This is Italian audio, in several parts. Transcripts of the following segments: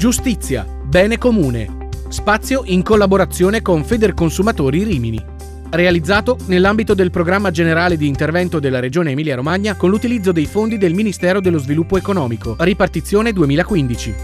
Giustizia, bene comune. Spazio in collaborazione con Federconsumatori Rimini. Realizzato nell'ambito del programma generale di intervento della Regione Emilia-Romagna con l'utilizzo dei fondi del Ministero dello Sviluppo Economico, ripartizione 2015.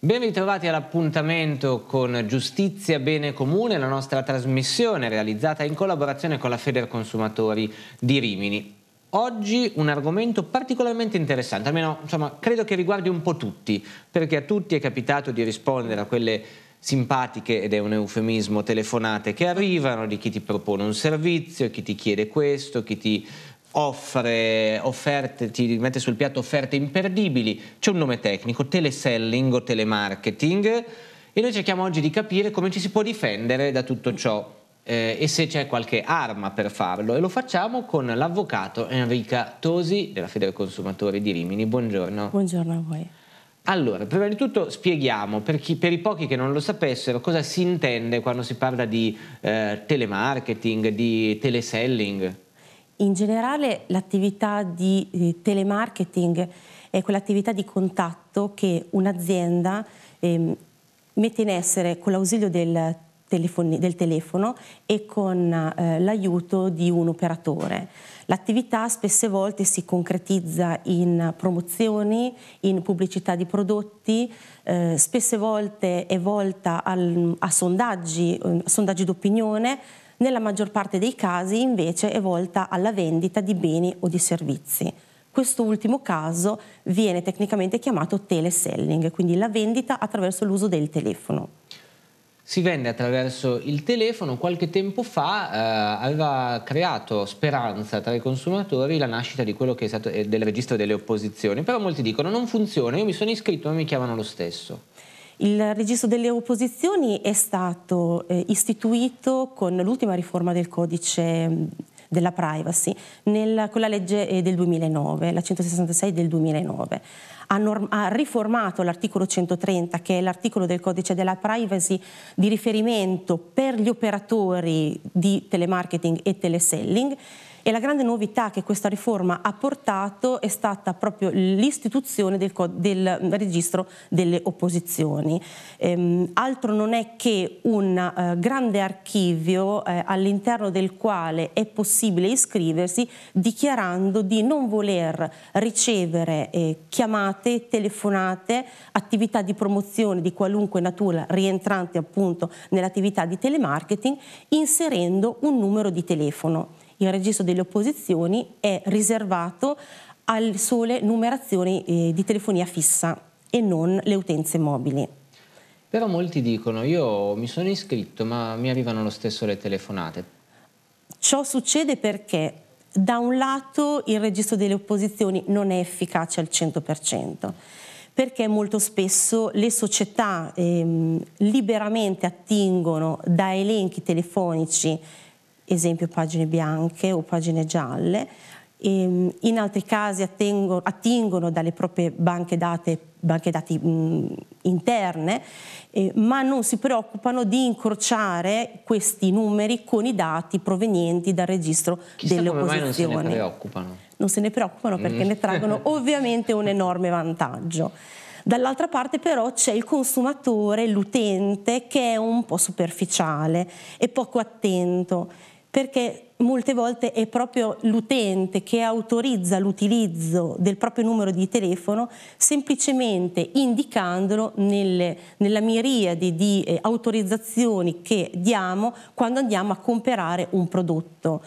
Ben ritrovati all'appuntamento con Giustizia Bene Comune, la nostra trasmissione realizzata in collaborazione con la Feder Consumatori di Rimini. Oggi un argomento particolarmente interessante, almeno insomma, credo che riguardi un po' tutti, perché a tutti è capitato di rispondere a quelle simpatiche, ed è un eufemismo, telefonate che arrivano di chi ti propone un servizio, chi ti chiede questo, chi ti offre offerte, ti mette sul piatto offerte imperdibili. C'è un nome tecnico, teleselling o telemarketing, e noi cerchiamo oggi di capire come ci si può difendere da tutto ciò eh, e se c'è qualche arma per farlo e lo facciamo con l'avvocato Enrica Tosi della Federe Consumatori di Rimini. Buongiorno. Buongiorno a voi. Allora, prima di tutto spieghiamo per, chi, per, i pochi che non lo sapessero cosa si intende quando si parla di eh, telemarketing, di teleselling. In generale l'attività di eh, telemarketing è quell'attività di contatto che un'azienda eh, mette in essere con l'ausilio del del telefono e con eh, l'aiuto di un operatore. L'attività spesse volte si concretizza in promozioni, in pubblicità di prodotti, eh, spesse volte è volta al, a sondaggi, eh, sondaggi d'opinione, nella maggior parte dei casi invece è volta alla vendita di beni o di servizi. Questo ultimo caso viene tecnicamente chiamato teleselling, quindi la vendita attraverso l'uso del telefono si vende attraverso il telefono. Qualche tempo fa eh, aveva creato speranza tra i consumatori la nascita stato, eh, del registro delle opposizioni, però molti dicono non funziona, io mi sono iscritto ma mi chiamano lo stesso. Il registro delle opposizioni è stato eh, istituito con l'ultima riforma del codice della privacy nel, con la legge eh, del 2009, la 166 del 2009. Ha, norm- ha, riformato l'articolo 130, che è l'articolo del codice della privacy di riferimento per gli operatori di telemarketing e teleselling e la grande novità che questa riforma ha portato è stata proprio l'istituzione del, del registro delle opposizioni. Ehm, altro non è che un eh, grande archivio eh, all'interno del quale è possibile iscriversi dichiarando di non voler ricevere eh, chiamate, telefonate, attività di promozione di qualunque natura rientrante appunto nell'attività di telemarketing inserendo un numero di telefono il registro delle opposizioni è riservato alle sole numerazioni eh, di telefonia fissa e non le utenze mobili. Però molti dicono io mi sono iscritto ma mi arrivano lo stesso le telefonate. Ciò succede perché da un lato il registro delle opposizioni non è efficace al 100% perché molto spesso le società ehm, liberamente attingono da elenchi telefonici esempio pagine bianche o pagine gialle, ehm, in altri casi attengo, attingono dalle proprie banche, date, banche dati mh, interne, eh, ma non si preoccupano di incrociare questi numeri con i dati provenienti dal registro Chissà delle come opposizioni. Mai non se ne preoccupano. Non se ne preoccupano perché mm. ne traggono ovviamente un enorme vantaggio. Dall'altra parte però c'è il consumatore, l'utente che è un po' superficiale e poco attento perché molte volte è proprio l'utente che autorizza l'utilizzo del proprio numero di telefono semplicemente indicandolo nelle, nella miriade di eh, autorizzazioni che diamo quando andiamo a comprare un prodotto.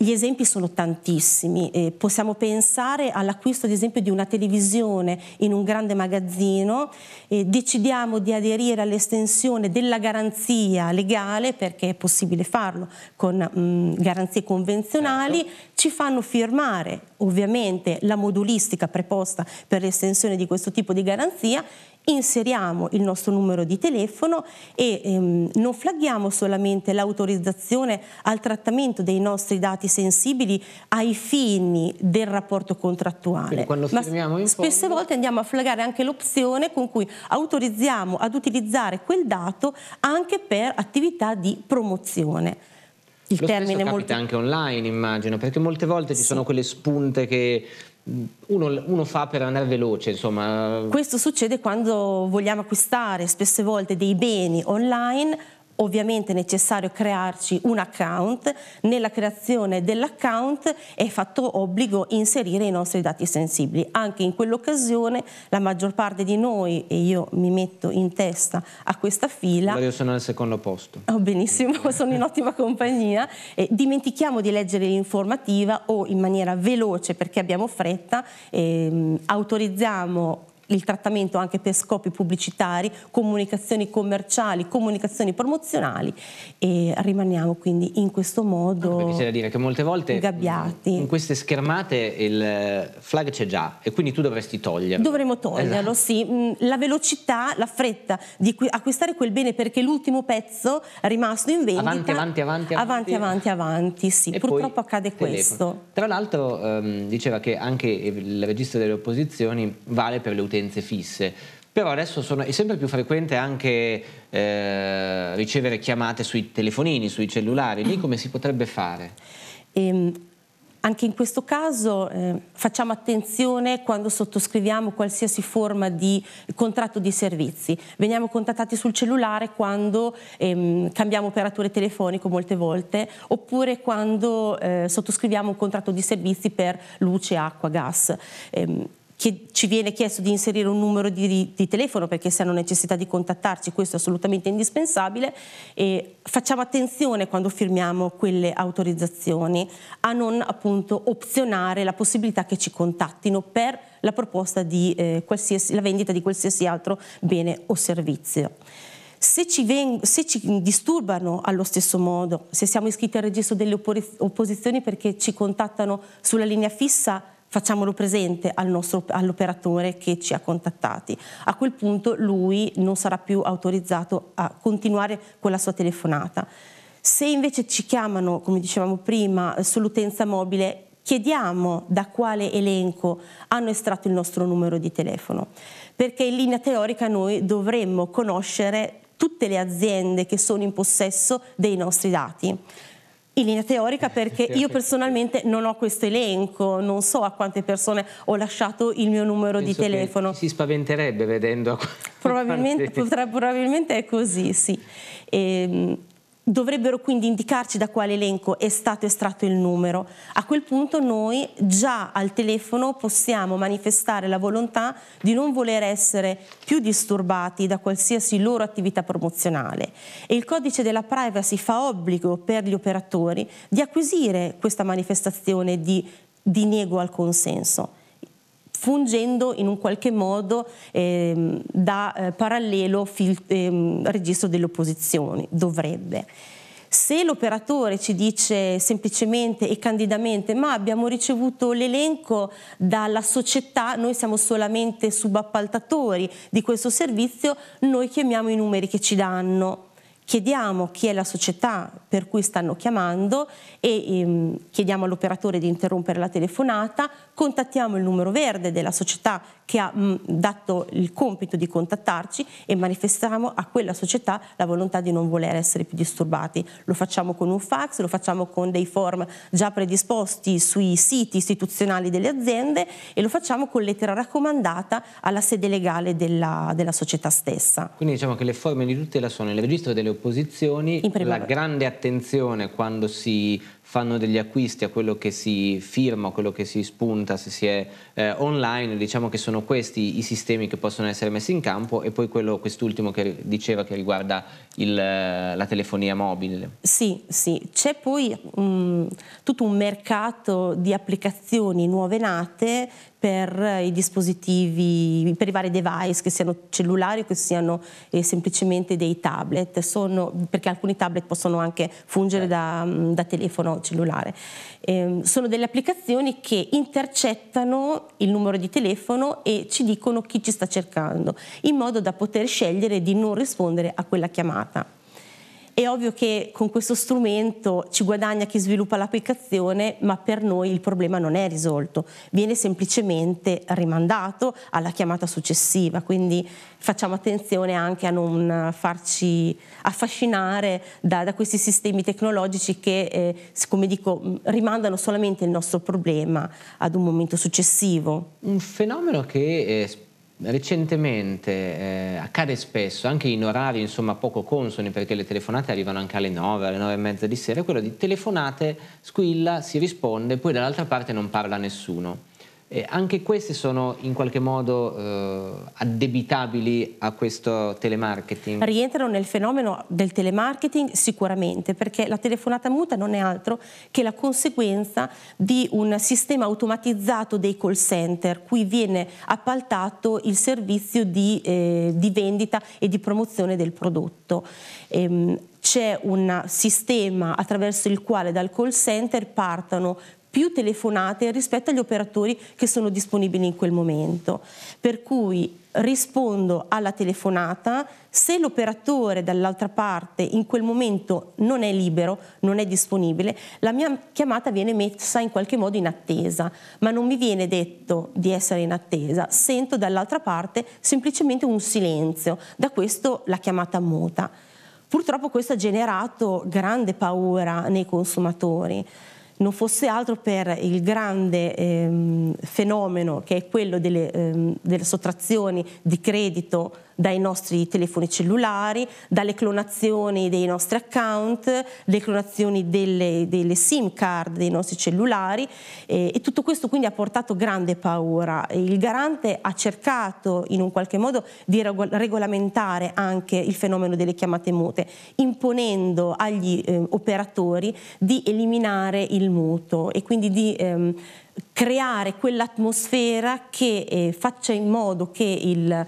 Gli esempi sono tantissimi, eh, possiamo pensare all'acquisto ad esempio di una televisione in un grande magazzino, eh, decidiamo di aderire all'estensione della garanzia legale perché è possibile farlo con mh, mm, garanzie convenzionali, certo. ci fanno firmare ovviamente la modulistica preposta per l'estensione di questo tipo di garanzia inseriamo il nostro numero di telefono e ehm, non flagghiamo solamente l'autorizzazione al trattamento dei nostri dati sensibili ai fini del rapporto contrattuale. Ma fondo... spesse volte andiamo a flaggare anche l'opzione con cui autorizziamo ad utilizzare quel dato anche per attività di promozione. Il Lo termine molto... anche online immagino, perché molte volte ci sì. sono quelle spunte che uno, uno, fa per andare veloce, insomma. Questo succede quando vogliamo acquistare spesse volte dei beni online ovviamente è necessario crearci un account, nella creazione dell'account è fatto obbligo inserire i nostri dati sensibili. Anche in quell'occasione la maggior parte di noi, e io mi metto in testa a questa fila... Io sono al secondo posto. Oh, benissimo, sono in ottima compagnia. Eh, dimentichiamo di leggere l'informativa o in maniera veloce perché abbiamo fretta, ehm, autorizziamo il trattamento anche per scopi pubblicitari, comunicazioni commerciali, comunicazioni promozionali e rimaniamo quindi in questo modo. Perché da dire che molte volte mm, ingabbiati. in queste schermate il eh, flag c'è già e quindi tu dovresti toglierlo. Dovremmo toglierlo, esatto. sì. Mm, la velocità, la fretta di acquistare quel bene perché l'ultimo pezzo è rimasto in vendita. Avanti, avanti, avanti. Avanti, avanti, avanti, sì. E Purtroppo accade telefono. questo. Tra l'altro ehm, diceva che anche il registro delle opposizioni vale per le utenze utenze fisse, però adesso sono, è sempre più frequente anche eh, ricevere chiamate sui telefonini, sui cellulari, lì come si potrebbe fare? E, ehm, anche in questo caso eh, facciamo attenzione quando sottoscriviamo qualsiasi forma di contratto di servizi. Veniamo contattati sul cellulare quando ehm, cambiamo operatore telefonico molte volte oppure quando eh, sottoscriviamo un contratto di servizi per luce, acqua, gas. Ehm, ci viene chiesto di inserire un numero di, di, telefono perché se hanno necessità di contattarci questo è assolutamente indispensabile e facciamo attenzione quando firmiamo quelle autorizzazioni a non appunto opzionare la possibilità che ci contattino per la proposta di eh, la vendita di qualsiasi altro bene o servizio. Se ci, se ci, disturbano allo stesso modo, se siamo iscritti al registro delle opposizioni perché ci contattano sulla linea fissa facciamolo presente al nostro, all'operatore che ci ha contattati. A quel punto lui non sarà più autorizzato a continuare con la sua telefonata. Se invece ci chiamano, come dicevamo prima, sull'utenza mobile, chiediamo da quale elenco hanno estratto il nostro numero di telefono, perché in linea teorica noi dovremmo conoscere tutte le aziende che sono in possesso dei nostri dati in linea teorica eh, perché io personalmente non ho questo elenco, non so a quante persone ho lasciato il mio numero Penso di telefono. Si spaventerebbe vedendo. a Probabilmente, potrebbe, probabilmente è così, sì. E, ehm, dovrebbero quindi indicarci da quale elenco è stato estratto il numero. A quel punto noi già al telefono possiamo manifestare la volontà di non voler essere più disturbati da qualsiasi loro attività promozionale e il codice della privacy fa obbligo per gli operatori di acquisire questa manifestazione di diniego al consenso fungendo in un qualche modo eh, da eh, parallelo fil- eh, registro delle opposizioni, dovrebbe. Se l'operatore ci dice semplicemente e candidamente ma abbiamo ricevuto l'elenco dalla società, noi siamo solamente subappaltatori di questo servizio, noi chiamiamo i numeri che ci danno, chiediamo chi è la società per cui stanno chiamando e ehm, chiediamo all'operatore di interrompere la telefonata, contattiamo il numero verde della società che ha dato il compito di contattarci e manifestiamo a quella società la volontà di non voler essere più disturbati. Lo facciamo con un fax, lo facciamo con dei form già predisposti sui siti istituzionali delle aziende e lo facciamo con lettera raccomandata alla sede legale della, della società stessa. Quindi diciamo che le forme di tutela sono il registro delle opposizioni, la grande attenzione quando si fanno degli acquisti a quello che si firma, a quello che si spunta, se si è eh, online, diciamo che sono questi i sistemi che possono essere messi in campo e poi quello, quest'ultimo che diceva che riguarda il, la telefonia mobile. Sì, sì, c'è poi mh, mm, tutto un mercato di applicazioni nuove nate per i dispositivi, per i vari device, che siano cellulari o che siano eh, semplicemente dei tablet, sono, perché alcuni tablet possono anche fungere certo. da, mm, da telefono cellulare. Eh, sono delle applicazioni che intercettano il numero di telefono e ci dicono chi ci sta cercando, in modo da poter scegliere di non rispondere a quella chiamata. È ovvio che con questo strumento ci guadagna chi sviluppa l'applicazione, ma per noi il problema non è risolto, viene semplicemente rimandato alla chiamata successiva, quindi facciamo attenzione anche a non farci affascinare da, da questi sistemi tecnologici che, eh, come dico, mm, rimandano solamente il nostro problema ad un momento successivo. Un fenomeno che eh, Recentemente eh, accade spesso, anche in orari insomma, poco consoni, perché le telefonate arrivano anche alle 9, alle 9 e mezza di sera, quello di telefonate, squilla, si risponde, poi dall'altra parte non parla nessuno. E anche queste sono in qualche modo eh, addebitabili a questo telemarketing? Rientrano nel fenomeno del telemarketing sicuramente, perché la telefonata muta non è altro che la conseguenza di un sistema automatizzato dei call center, cui viene appaltato il servizio di, eh, di vendita e di promozione del prodotto. Ehm, c'è un sistema attraverso il quale dal call center partono più telefonate rispetto agli operatori che sono disponibili in quel momento. Per cui rispondo alla telefonata, se l'operatore dall'altra parte in quel momento non è libero, non è disponibile, la mia chiamata viene messa in qualche modo in attesa, ma non mi viene detto di essere in attesa, sento dall'altra parte semplicemente un silenzio, da questo la chiamata muta. Purtroppo questo ha generato grande paura nei consumatori non fosse altro per il grande ehm, Ehm, fenomeno che è quello delle, ehm, delle sottrazioni di credito dai nostri telefoni cellulari, dalle clonazioni dei nostri account, le clonazioni delle, delle SIM card dei nostri cellulari eh, e tutto questo quindi ha portato grande paura. Il garante ha cercato in un qualche modo di regolamentare anche il fenomeno delle chiamate mute, imponendo agli eh, operatori di eliminare il mutuo e quindi di ehm, creare quell'atmosfera che eh, faccia in modo che il,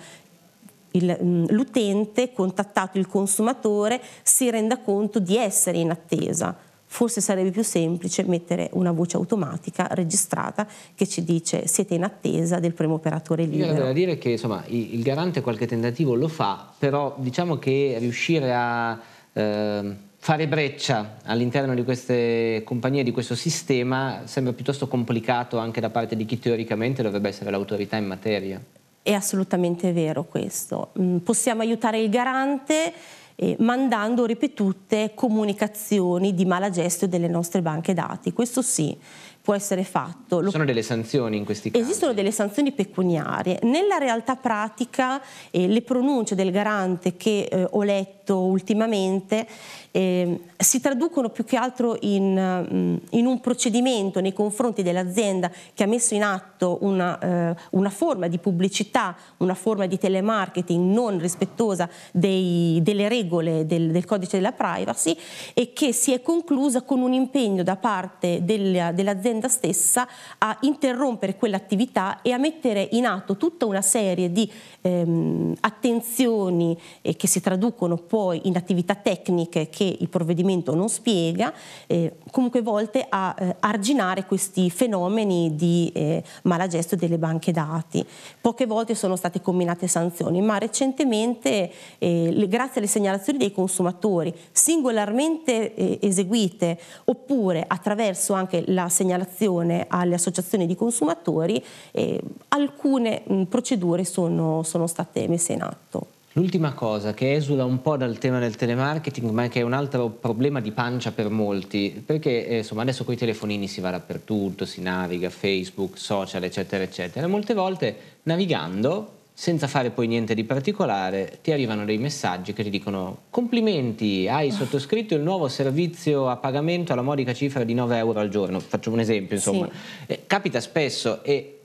il, mm, l'utente, contattato il consumatore, si renda conto di essere in attesa. Forse sarebbe più semplice mettere una voce automatica registrata che ci dice siete in attesa del primo operatore libero. Io da dire che insomma, il garante qualche tentativo lo fa, però diciamo che riuscire a... Eh fare breccia all'interno di queste compagnie, di questo sistema, sembra piuttosto complicato anche da parte di chi teoricamente dovrebbe essere l'autorità in materia. È assolutamente vero questo. Mm, possiamo aiutare il garante eh, mandando ripetute comunicazioni di malagesto delle nostre banche dati, questo sì può essere fatto. Ci sono delle sanzioni in questi casi? Esistono delle sanzioni pecuniarie. Nella realtà pratica eh, le pronunce del garante che eh, ho letto ultimamente eh, si traducono più che altro in, mm, in, un procedimento nei confronti dell'azienda che ha messo in atto una, eh, una forma di pubblicità, una forma di telemarketing non rispettosa dei, delle regole del, del, codice della privacy e che si è conclusa con un impegno da parte del, dell'azienda l'azienda stessa a interrompere quell'attività e a mettere in atto tutta una serie di ehm, attenzioni eh, che si traducono poi in attività tecniche che il provvedimento non spiega, eh, comunque volte a eh, arginare questi fenomeni di eh, malagesto delle banche dati. Poche volte sono state combinate sanzioni, ma recentemente, eh, le, grazie alle segnalazioni dei consumatori, singolarmente eh, eseguite oppure attraverso anche la segnalazione segnalazione alle associazioni di consumatori e alcune procedure sono, sono state messe in atto. L'ultima cosa che esula un po' dal tema del telemarketing, ma che è un altro problema di pancia per molti, perché eh, insomma adesso con i telefonini si va dappertutto, si naviga, Facebook, social, eccetera, eccetera. Molte volte navigando senza fare poi niente di particolare, ti arrivano dei messaggi che ti dicono complimenti, hai ah. sottoscritto il nuovo servizio a pagamento alla modica cifra di 9 euro al giorno, faccio un esempio insomma, sì. eh, capita spesso e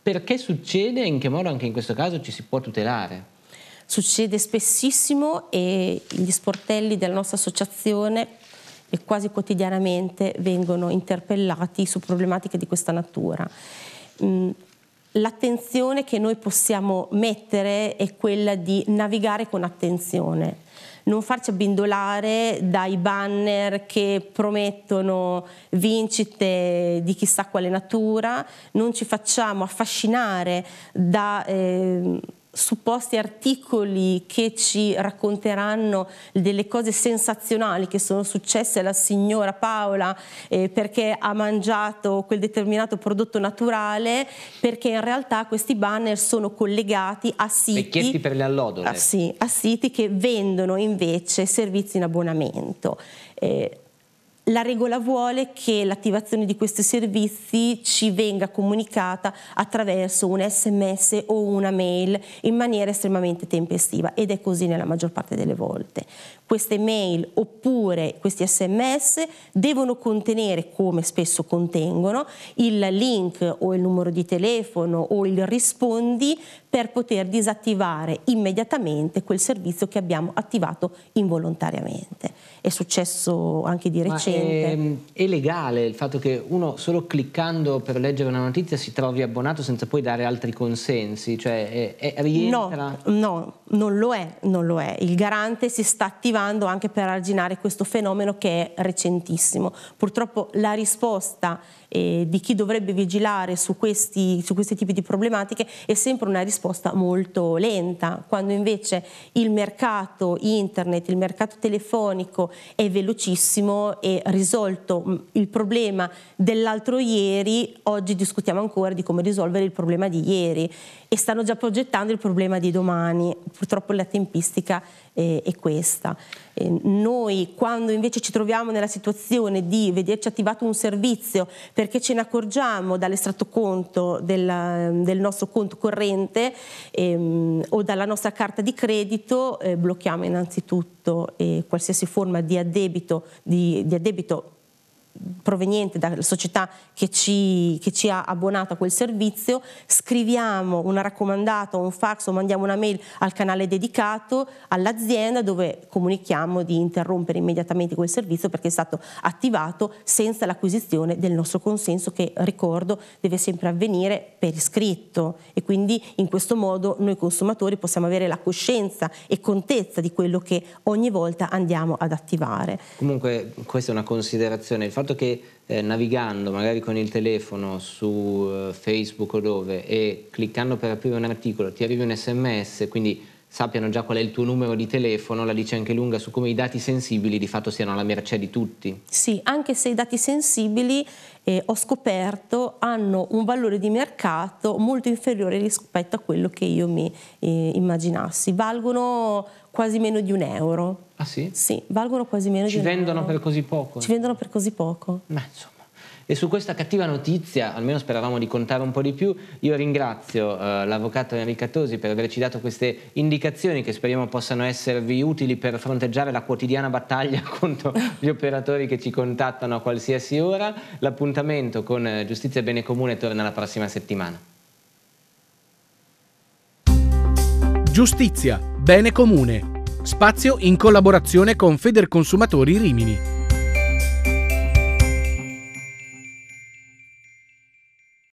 perché succede e in che modo anche in questo caso ci si può tutelare? Succede spessissimo e gli sportelli della nostra associazione e quasi quotidianamente vengono interpellati su problematiche di questa natura. Mm, l'attenzione che noi possiamo mettere è quella di navigare con attenzione, non farci abbindolare dai banner che promettono vincite di chissà quale natura, non ci facciamo affascinare da... Eh, supposti articoli che ci racconteranno delle cose sensazionali che sono successe alla signora Paola eh, perché ha mangiato quel determinato prodotto naturale, perché in realtà questi banner sono collegati a siti, per a, sì, a siti che vendono invece servizi in abbonamento. Eh, la regola vuole che l'attivazione di questi servizi ci venga comunicata attraverso un sms o una mail in maniera estremamente tempestiva ed è così nella maggior parte delle volte. Queste mail oppure questi sms devono contenere, come spesso contengono, il link o il numero di telefono o il rispondi per poter disattivare immediatamente quel servizio che abbiamo attivato involontariamente. È successo anche di recente è, ehm, è, legale il fatto che uno solo cliccando per leggere una notizia si trovi abbonato senza poi dare altri consensi, cioè è, è rientra... No, no, non lo è, non lo è. Il garante si sta attivando anche per arginare questo fenomeno che è recentissimo. Purtroppo la risposta eh, di chi dovrebbe vigilare su questi, su questi tipi di problematiche è sempre una risposta molto lenta, quando invece il mercato internet, il mercato telefonico è velocissimo e risolto mm, il problema dell'altro ieri, oggi discutiamo ancora di come risolvere il problema di ieri e stanno già progettando il problema di domani. Purtroppo la tempistica eh, è questa. Eh, noi quando invece ci troviamo nella situazione di vederci attivato un servizio perché ce ne accorgiamo dall'estratto conto della, del nostro conto corrente ehm, o dalla nostra carta di credito, eh, blocchiamo innanzitutto eh, qualsiasi forma di addebito, di, di addebito proveniente dalla società che ci, che ci, ha abbonato a quel servizio, scriviamo una raccomandata o un fax o mandiamo una mail al canale dedicato all'azienda dove comunichiamo di interrompere immediatamente quel servizio perché è stato attivato senza l'acquisizione del nostro consenso che ricordo deve sempre avvenire per iscritto e quindi in questo modo noi consumatori possiamo avere la coscienza e contezza di quello che ogni volta andiamo ad attivare. Comunque questa è una considerazione, il fatto fatto che eh, navigando magari con il telefono su eh, Facebook o dove e cliccando per aprire un articolo ti arrivi un sms, quindi sappiano già qual è il tuo numero di telefono, la dice anche lunga su come i dati sensibili di fatto siano alla mercé di tutti. Sì, anche se i dati sensibili, eh, ho scoperto, hanno un valore di mercato molto inferiore rispetto a quello che io mi eh, immaginassi. Valgono quasi meno di un euro. Ah sì? Sì, valgono quasi meno Ci di un euro. Ci vendono per così poco? Ci vendono per così poco. Ma insomma. E su questa cattiva notizia, almeno speravamo di contare un po' di più, io ringrazio eh, l'avvocato Enrica Tosi per averci dato queste indicazioni che speriamo possano esservi utili per fronteggiare la quotidiana battaglia contro gli operatori che ci contattano a qualsiasi ora. L'appuntamento con eh, Giustizia e Bene Comune torna la prossima settimana. Giustizia Bene Comune. Spazio in collaborazione con Federconsumatori Rimini.